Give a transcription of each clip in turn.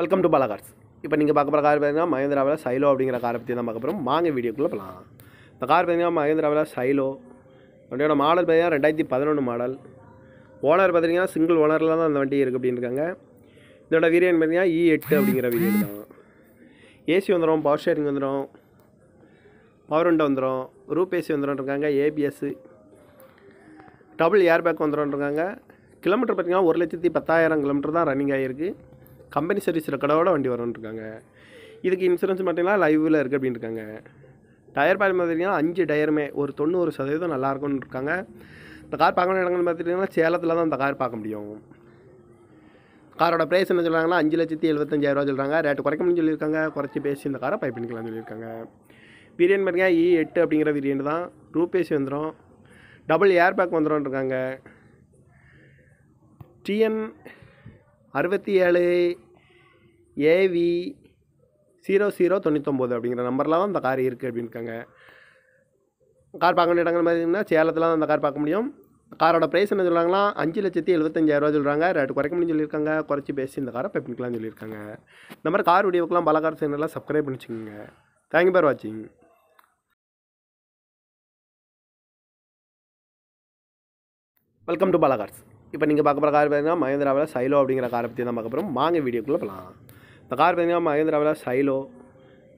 welcome to பாலகார்ஸ் இப்போ நீங்கள் பார்க்க போகிற கார் பார்த்தீங்கன்னா மகேந்திராவில் சைலோ அப்படிங்கிற காரை பற்றி தான் பார்க்க போகிறோம் வாங்க வீடியோக்குள்ளே போகலாம் இப்போ கார் பார்த்தீங்கன்னா மகேந்திராவில் சைலோ வண்டியோட மாடல் பார்த்தீங்கன்னா ரெண்டாயிரத்தி பதினொன்று மாடல் ஓனர் பார்த்தீங்கன்னா சிங்கிள் ஓனரில் தான் அந்த வண்டி இருக்குது இருக்காங்க இதோட வீரியன் பார்த்தீங்கன்னா இ e எட்டு அப்படிங்கிற வீரியன் தான் ஏசி வந்துடும் பவர் ஷேரிங் வந்துடும் பவர் விண்டோ வந்துடும் ரூப் ஏசி இருக்காங்க ஏபிஎஸ்ஸு டபுள் ஏர் பேக் வந்துடும்ருக்காங்க கிலோமீட்டர் பார்த்தீங்கன்னா ஒரு லட்சத்தி பத்தாயிரம் கிலோமீட்டர் தான் ரன்னிங் ஆகிருக்கு கம்பெனி சர்வீஸ் ரெக்கார்டோட வண்டி இருக்காங்க இதுக்கு இன்சூரன்ஸ் பார்த்திங்கன்னா லைவில் இருக்குது அப்படின்னு இருக்காங்க டயர் பார்த்து பார்த்திங்கன்னா அஞ்சு டயருமே ஒரு தொண்ணூறு சதவீதம் நல்லாயிருக்கும்னு இருக்காங்க இந்த கார் பார்க்கணும் இடங்கள்னு பார்த்துட்டிங்கன்னா சேலத்தில் தான் இந்த கார் பார்க்க முடியும் காரோட ப்ரைஸ் என்ன சொல்கிறாங்கன்னா அஞ்சு லட்சத்தி எழுபத்தஞ்சாயிரரூவா சொல்கிறாங்க ரேட்டு குறைக்கணும்னு சொல்லியிருக்காங்க குறைச்சி பேசி இந்த காரை பை பண்ணிக்கலாம்னு சொல்லியிருக்காங்க பிரியாணி பார்த்தீங்கன்னா இ e எட்டு அப்படிங்கிற பிரியாணி தான் ரூபேசி வந்துடும் டபுள் ஏர் பேக் வந்துடும் இருக்காங்க டிஎன் அறுபத்தி ஏழு ஏவி ஜீரோ ஜீரோ தொண்ணூத்தொம்போது அப்படிங்கிற நம்பரில் தான் அந்த கார் இருக்குது இருக்காங்க கார் பார்க்க வேண்டிய இடங்கள் பார்த்தீங்கன்னா சேலத்தில் தான் அந்த கார் பார்க்க முடியும் காரோட ப்ரைஸ் என்ன சொல்கிறாங்களா அஞ்சு லட்சத்தி எழுபத்தஞ்சாயிரரூவா சொல்கிறாங்க ரேட்டு குறைக்க முடியும் சொல்லியிருக்காங்க குறைச்சி பேசி இந்த காரை பை பண்ணிக்கலாம்னு சொல்லியிருக்காங்க இந்த மாதிரி கார் வீடியோக்கெலாம் பல கார் சேனலாம் சப்ஸ்கிரைப் பண்ணிச்சுக்கோங்க தேங்க் தேங்க்யூ ஃபார் வாட்சிங் வெல்கம் டு இப்போ நீங்கள் கார் சைலோ அப்படிங்கிற காரை பற்றி தான் இந்த கார் பார்த்தீங்கன்னா மகேந்திராவில் சைலோ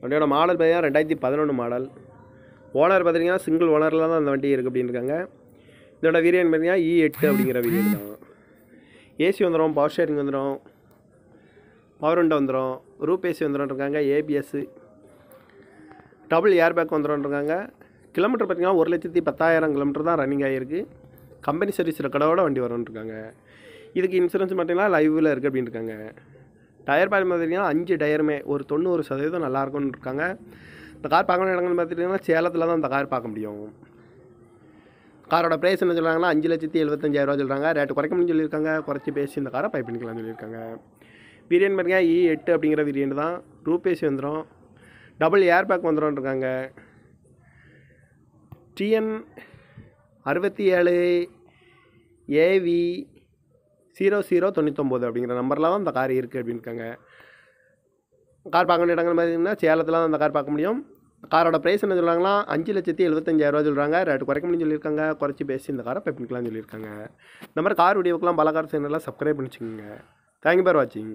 வண்டியோட மாடல் பார்த்தீங்கன்னா ரெண்டாயிரத்தி பதினொன்று மாடல் ஓனர் பார்த்தீங்கன்னா சிங்கிள் ஓனரில் தான் அந்த வண்டி இருக்குது இருக்காங்க இதோட வீரியன் பார்த்திங்கன்னா இ e எட்டு அப்படிங்கிற வீரியன் தான் ஏசி வந்துடும் பவர் ஷேரிங் வந்துடும் பவர் விண்டோ வந்துடும் ரூப் ஏசி இருக்காங்க ஏபிஎஸ்ஸு டபுள் ஏர் பேக் இருக்காங்க கிலோமீட்டர் பார்த்திங்கன்னா ஒரு லட்சத்தி பத்தாயிரம் கிலோமீட்டர் தான் ரன்னிங் ஆகிருக்கு கம்பெனி சர்வீஸ் ரெக்கார்டோட வண்டி வரும்ன்றாங்க இதுக்கு இன்சூரன்ஸ் பார்த்திங்கன்னா லைவில் இருக்குது அப்படின்ட்டுருக்காங்க டயர் பாயில் பார்த்துட்டிங்கன்னா அஞ்சு டயருமே ஒரு தொண்ணூறு சதவீதம் நல்லாயிருக்கும்னு இருக்காங்க இந்த கார் பார்க்கணும் இடங்கள்னு பார்த்துட்டிங்கன்னா சேலத்தில் தான் இந்த கார் பார்க்க முடியும் காரோட ப்ரைஸ் என்ன சொல்கிறாங்கன்னா அஞ்சு லட்சத்தி எழுபத்தஞ்சாயிரரூவா சொல்கிறாங்க ரேட்டு குறைக்கணும்னு சொல்லியிருக்காங்க குறைச்சி பேசி இந்த காரை பை பண்ணிக்கலாம்னு சொல்லியிருக்காங்க பிரியன் பார்த்தீங்கன்னா இ e எட்டு அப்படிங்கிற பிரியாணி தான் ரூபேசி வந்துடும் டபுள் ஏர் பேக் வந்துடும் இருக்காங்க டிஎன் அறுபத்தி ஏழு ஏவி ஜீரோ ஜீரோ தொண்ணூத்தொம்பது அப்படிங்கிற நம்பரில் தான் அந்த கார் இருக்குது அப்படின்னு இருக்காங்க கார் பார்க்க வேண்டிய இடங்கள் பார்த்தீங்கன்னா சேலத்தில் தான் அந்த கார் பார்க்க முடியும் காரோட ப்ரைஸ் என்ன சொல்கிறாங்களா அஞ்சு லட்சத்தி எழுபத்தஞ்சாயிரரூவா சொல்கிறாங்க ரேட்டு குறைக்க முடியும் சொல்லியிருக்காங்க குறைச்சி பேசி இந்த காரை பை பண்ணிக்கலாம்னு சொல்லியிருக்காங்க இந்த மாதிரி கார் வீடியோக்கெலாம் பல கார் சேனலாம் சப்ஸ்கிரைப் பண்ணிச்சுக்கோங்க தேங்க்யூ ஃபார் வாட்சிங்